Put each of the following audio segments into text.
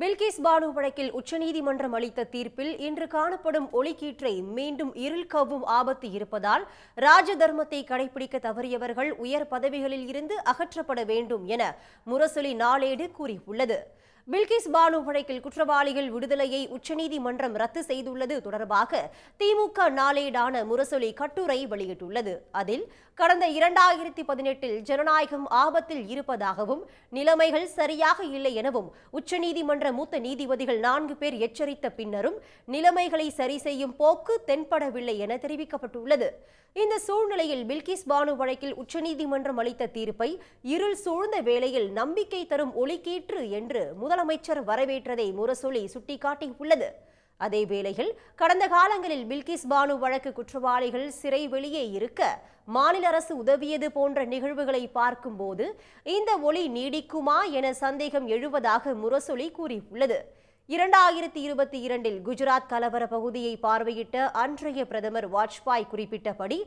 பில்கிஸ் பானு வழக்கில் உச்சநீதிமன்றம் அளித்த தீர்ப்பில் இன்று காணப்படும் ஒளிக்கீற்றை மீண்டும் இருள் கவ்வும் ஆபத்து இருப்பதால் ராஜ தர்மத்தை கடைபிடிக்க தவறியவர்கள் உயர் பதவிகளில் இருந்து அகற்றப்பட வேண்டும் என முரசொலி நாளேடு கூறியுள்ளது பில்கிஸ் பானு வழக்கில் குற்றவாளிகள் விடுதலையை உச்சநீதிமன்றம் ரத்து செய்துள்ளது தொடர்பாக திமுக நாளேடான முரசொலி கட்டுரை வெளியிட்டுள்ளது அதில் கடந்த இரண்டாயிரத்தி பதினெட்டில் ஜனநாயகம் ஆபத்தில் இருப்பதாகவும் நிலைமைகள் சரியாக இல்லை எனவும் உச்சநீதிமன்ற மூத்த நீதிபதிகள் நான்கு பேர் எச்சரித்த பின்னரும் நிலைமைகளை சரி செய்யும் போக்கு தென்படவில்லை என தெரிவிக்கப்பட்டுள்ளது இந்த சூழ்நிலையில் பில்கிஸ் பானு வழக்கில் உச்சநீதிமன்றம் அளித்த தீர்ப்பை இருள் சூழ்ந்த வேளையில் நம்பிக்கை தரும் ஒலிக்கீற்று என்று முதல் முதலமைச்சர் வரவேற்றதை முரசொலி சுட்டிக்காட்டியுள்ளது அதே கடந்த காலங்களில் பில்கிஸ் பானு வழக்கு குற்றவாளிகள் சிறை வெளியே இருக்க மாநில அரசு உதவியது போன்ற நிகழ்வுகளை பார்க்கும்போது இந்த ஒளி நீடிக்குமா என சந்தேகம் எழுவதாக முரசொலி கூறியுள்ளது இரண்டாயிரத்தி இருபத்தி இரண்டில் குஜராத் கலவர பகுதியை பார்வையிட்ட அன்றைய பிரதமர் வாஜ்பாய் குறிப்பிட்டபடி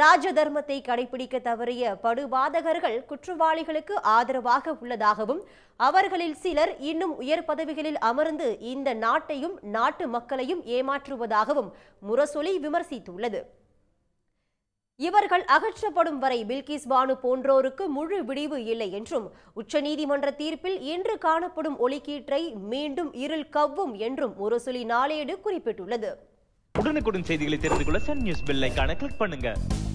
ராஜதர்மத்தை கடைபிடிக்க தவறிய படுபாதகர்கள் குற்றவாளிகளுக்கு ஆதரவாக உள்ளதாகவும் அவர்களில் சிலர் இன்னும் உயர் பதவிகளில் அமர்ந்து இந்த நாட்டையும் நாட்டு மக்களையும் ஏமாற்றுவதாகவும் முரசொலி விமர்சித்துள்ளது இவர்கள் அகற்றப்படும் வரை பில்கிஸ் பானு போன்றோருக்கு முழு விடிவு இல்லை என்றும் உச்சநீதிமன்ற தீர்ப்பில் இன்று காணப்படும் ஒலிக்கீற்றை மீண்டும் இருள் கவ்வும் என்றும் முரசொலி நாளேடு குறிப்பிட்டுள்ளது உடனுக்குடன் செய்திகளை தெரிந்து கொள்ள சன் நியூஸ் கிளிக் பண்ணுங்க